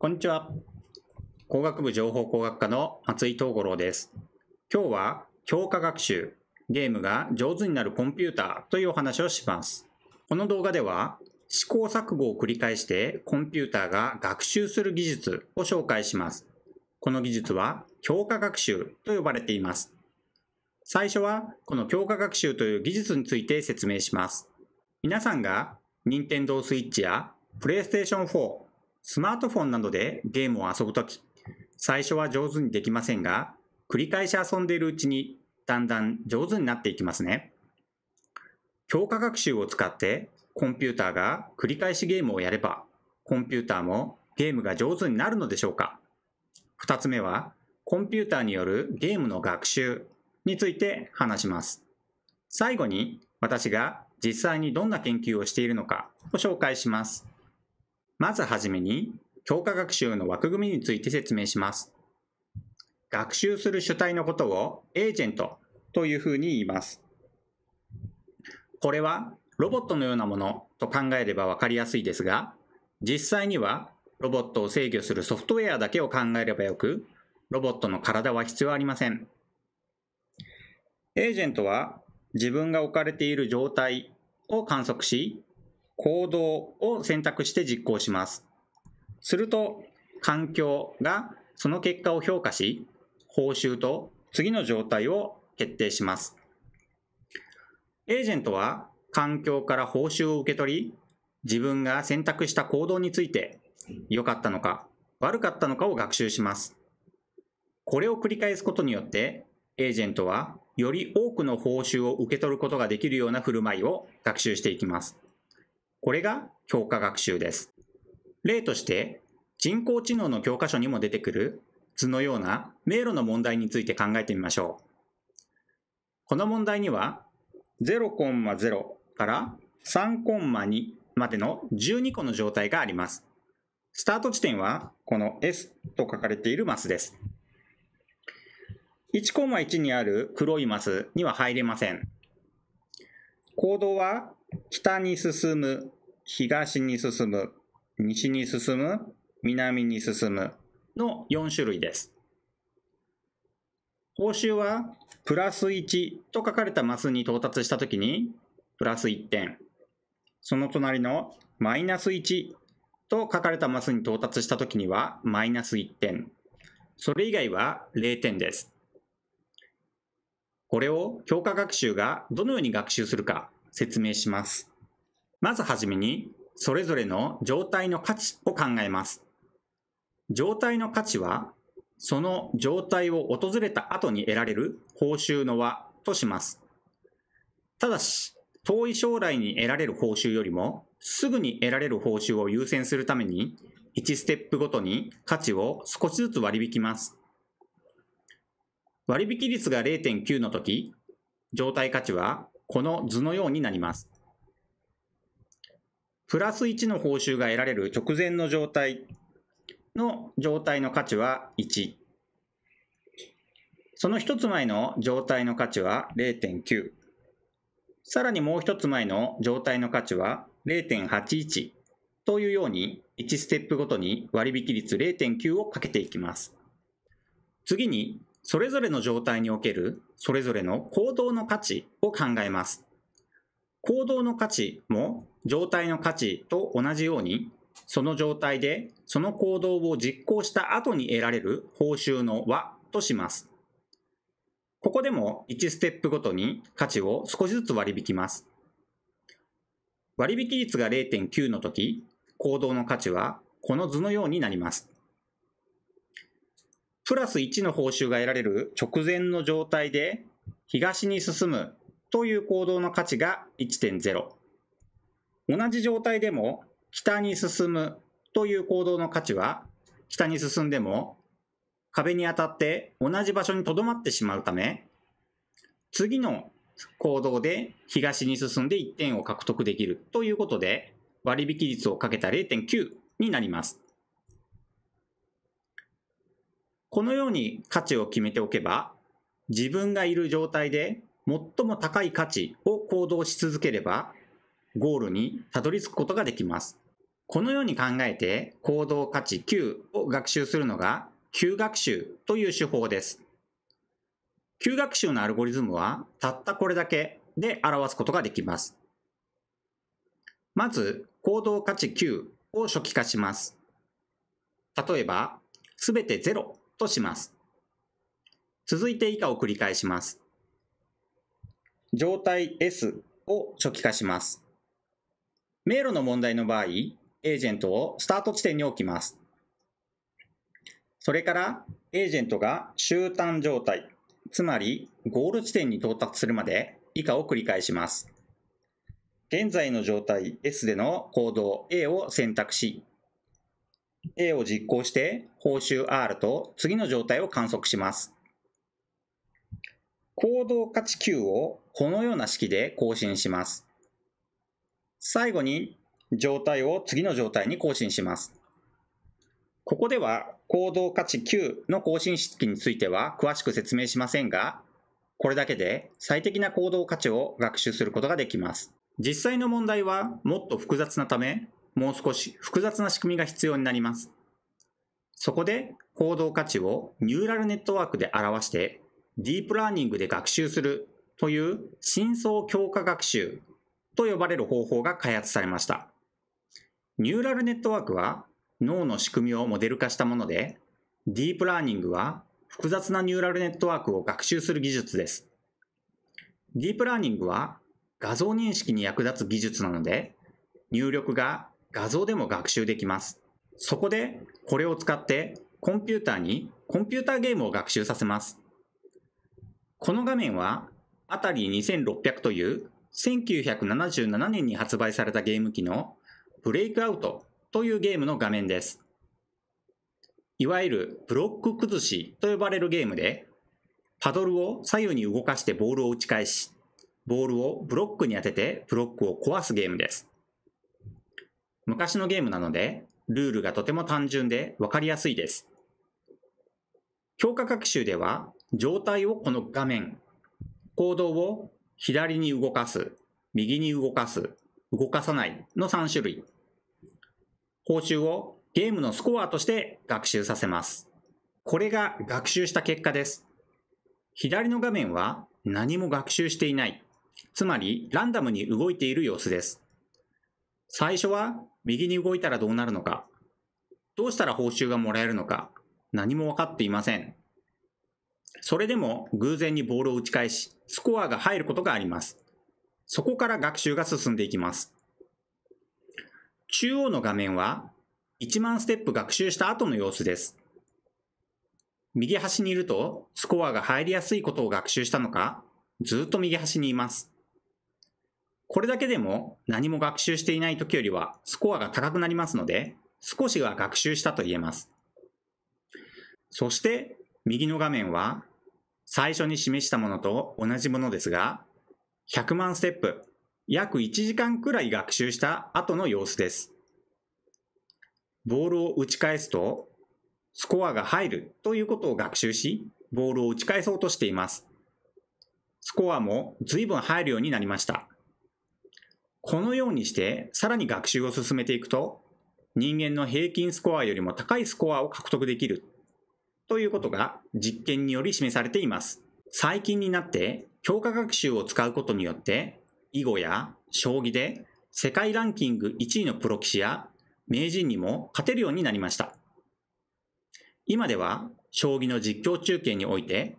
こんにちは。工学部情報工学科の松井東五郎です。今日は強化学習、ゲームが上手になるコンピューターというお話をします。この動画では試行錯誤を繰り返してコンピューターが学習する技術を紹介します。この技術は強化学習と呼ばれています。最初はこの強化学習という技術について説明します。皆さんが Nintendo Switch や PlayStation 4、スマートフォンなどでゲームを遊ぶとき、最初は上手にできませんが、繰り返し遊んでいるうちにだんだん上手になっていきますね。強化学習を使ってコンピューターが繰り返しゲームをやれば、コンピューターもゲームが上手になるのでしょうか2つ目は、コンピューターによるゲームの学習について話します。最後に私が実際にどんな研究をしているのかを紹介します。まずはじめに、強化学習の枠組みについて説明します。学習する主体のことをエージェントというふうに言います。これはロボットのようなものと考えればわかりやすいですが、実際にはロボットを制御するソフトウェアだけを考えればよく、ロボットの体は必要ありません。エージェントは自分が置かれている状態を観測し、行動を選択して実行します。すると、環境がその結果を評価し、報酬と次の状態を決定します。エージェントは環境から報酬を受け取り、自分が選択した行動について、良かったのか、悪かったのかを学習します。これを繰り返すことによって、エージェントはより多くの報酬を受け取ることができるような振る舞いを学習していきます。これが強化学習です。例として、人工知能の教科書にも出てくる図のような迷路の問題について考えてみましょう。この問題には、0,0から3,2までの12個の状態があります。スタート地点は、この S と書かれているマスです。1,1にある黒いマスには入れません。行動は北に進む、東に進む、西に進む、南に進むの4種類です。報酬は、プラス1と書かれたマスに到達したときに、プラス1点。その隣のマイナス1と書かれたマスに到達したときには、マイナス1点。それ以外は0点です。これを強化学習がどのように学習するか説明します。まずはじめに、それぞれの状態の価値を考えます。状態の価値は、その状態を訪れた後に得られる報酬の和とします。ただし、遠い将来に得られる報酬よりも、すぐに得られる報酬を優先するために、1ステップごとに価値を少しずつ割り引きます。割引率が0.9の時、状態価値はこの図のようになります。プラス1の報酬が得られる直前の状態の状態の価値は1。その1つ前の状態の価値は0.9。さらにもう1つ前の状態の価値は0.81というように1ステップごとに割引率0.9をかけていきます。次にそれぞれの状態におけるそれぞれの行動の価値を考えます。行動の価値も状態の価値と同じように、その状態でその行動を実行した後に得られる報酬の和とします。ここでも1ステップごとに価値を少しずつ割り引きます。割引率が0.9の時、行動の価値はこの図のようになります。プラス1の報酬が得られる直前の状態で東に進むという行動の価値が1.0。同じ状態でも北に進むという行動の価値は北に進んでも壁に当たって同じ場所に留まってしまうため次の行動で東に進んで1点を獲得できるということで割引率をかけた0.9になります。このように価値を決めておけば、自分がいる状態で最も高い価値を行動し続ければ、ゴールにたどり着くことができます。このように考えて行動価値 Q を学習するのが Q 学習という手法です。Q 学習のアルゴリズムはたったこれだけで表すことができます。まず行動価値 Q を初期化します。例えば、すべて0とします。続いて以下を繰り返します。状態 S を初期化します。迷路の問題の場合、エージェントをスタート地点に置きます。それから、エージェントが終端状態、つまりゴール地点に到達するまで以下を繰り返します。現在の状態 S での行動 A を選択し、A を実行して報酬 R と次の状態を観測します。行動価値 Q をこのような式で更新します。最後に状態を次の状態に更新します。ここでは行動価値 Q の更新式については詳しく説明しませんが、これだけで最適な行動価値を学習することができます。実際の問題はもっと複雑なため、もう少し複雑な仕組みが必要になります。そこで行動価値をニューラルネットワークで表して、ディープラーニングで学習するという深層強化学習と呼ばれる方法が開発されました。ニューラルネットワークは脳の仕組みをモデル化したもので、ディープラーニングは複雑なニューラルネットワークを学習する技術です。ディープラーニングは画像認識に役立つ技術なので、入力が画像でも学習できます。そこで、これを使ってコンピューターにコンピューターゲームを学習させます。この画面は、あたり2600という1977年に発売されたゲーム機のブレイクアウトというゲームの画面です。いわゆるブロック崩しと呼ばれるゲームで、パドルを左右に動かしてボールを打ち返し、ボールをブロックに当ててブロックを壊すゲームです。昔のゲームなので、ルールがとても単純で分かりやすいです。強化学習では、状態をこの画面、行動を左に動かす、右に動かす、動かさないの3種類。報酬をゲームのスコアとして学習させます。これが学習した結果です。左の画面は何も学習していない。つまりランダムに動いている様子です。最初は右に動いたらどうなるのか、どうしたら報酬がもらえるのか、何も分かっていません。それでも偶然にボールを打ち返し、スコアが入ることがあります。そこから学習が進んでいきます。中央の画面は1万ステップ学習した後の様子です。右端にいるとスコアが入りやすいことを学習したのか、ずっと右端にいます。これだけでも何も学習していない時よりはスコアが高くなりますので、少しは学習したと言えます。そして右の画面は最初に示したものと同じものですが、100万ステップ、約1時間くらい学習した後の様子です。ボールを打ち返すと、スコアが入るということを学習し、ボールを打ち返そうとしています。スコアも随分入るようになりました。このようにしてさらに学習を進めていくと人間の平均スコアよりも高いスコアを獲得できるということが実験により示されています。最近になって強化学習を使うことによって囲碁や将棋で世界ランキング1位のプロ棋士や名人にも勝てるようになりました。今では将棋の実況中継において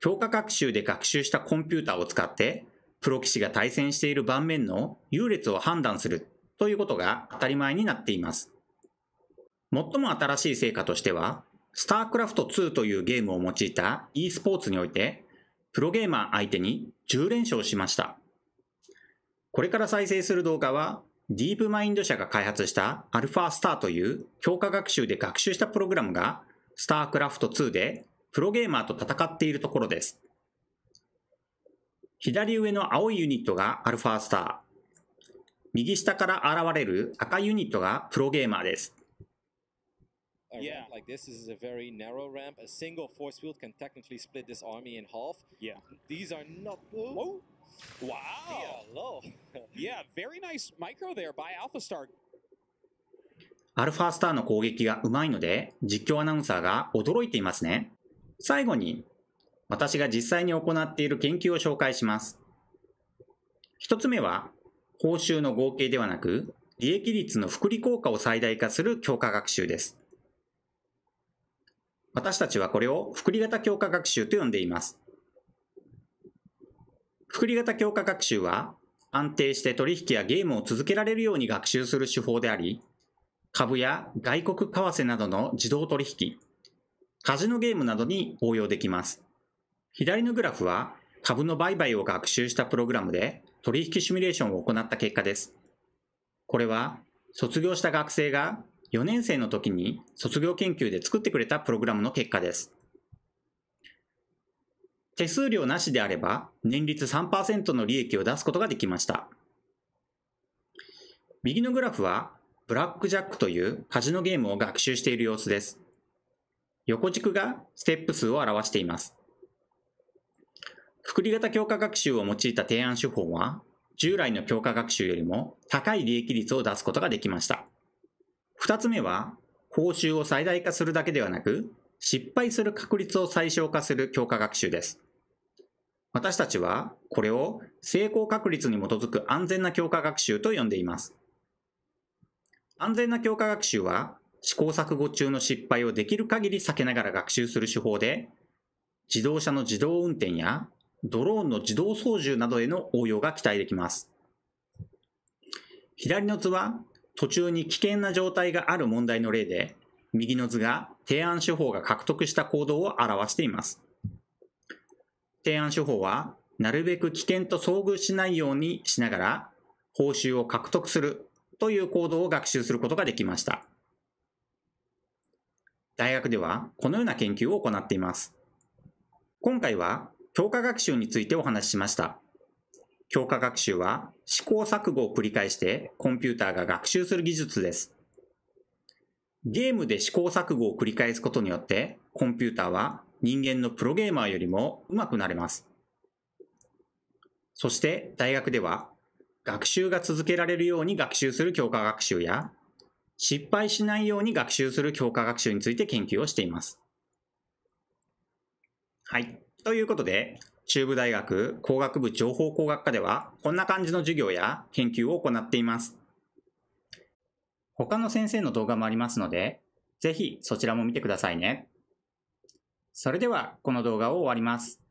強化学習で学習したコンピューターを使ってプロ棋士が対戦している盤面の優劣を判断するということが当たり前になっています。最も新しい成果としては、スタークラフト2というゲームを用いた e スポーツにおいて、プロゲーマー相手に10連勝しました。これから再生する動画は、ディープマインド社が開発したアルファスターという強化学習で学習したプログラムが、スタークラフト2でプロゲーマーと戦っているところです。左上の青いユニットがアルファスター。右下から現れる赤いユニットがプロゲーマーです。アルファスターの攻撃がうまいので実況アナウンサーが驚いていますね最後に私が実際に行っている研究を紹介します。一つ目は、報酬の合計ではなく、利益率の福利効果を最大化する強化学習です。私たちはこれを福利型強化学習と呼んでいます。福利型強化学習は、安定して取引やゲームを続けられるように学習する手法であり、株や外国為替などの自動取引、カジノゲームなどに応用できます。左のグラフは株の売買を学習したプログラムで取引シミュレーションを行った結果です。これは卒業した学生が4年生の時に卒業研究で作ってくれたプログラムの結果です。手数料なしであれば年率3%の利益を出すことができました。右のグラフはブラックジャックというカジノゲームを学習している様子です。横軸がステップ数を表しています。複利型強化学習を用いた提案手法は、従来の強化学習よりも高い利益率を出すことができました。二つ目は、報酬を最大化するだけではなく、失敗する確率を最小化する強化学習です。私たちは、これを成功確率に基づく安全な強化学習と呼んでいます。安全な強化学習は、試行錯誤中の失敗をできる限り避けながら学習する手法で、自動車の自動運転やドローンの自動操縦などへの応用が期待できます。左の図は途中に危険な状態がある問題の例で、右の図が提案手法が獲得した行動を表しています。提案手法は、なるべく危険と遭遇しないようにしながら、報酬を獲得するという行動を学習することができました。大学ではこのような研究を行っています。今回は強化学習についてお話ししました。強化学習は試行錯誤を繰り返してコンピューターが学習する技術です。ゲームで試行錯誤を繰り返すことによってコンピューターは人間のプロゲーマーよりも上手くなれます。そして大学では学習が続けられるように学習する強化学習や失敗しないように学習する強化学習について研究をしています。はい。ということで、中部大学工学部情報工学科では、こんな感じの授業や研究を行っています。他の先生の動画もありますので、ぜひそちらも見てくださいね。それでは、この動画を終わります。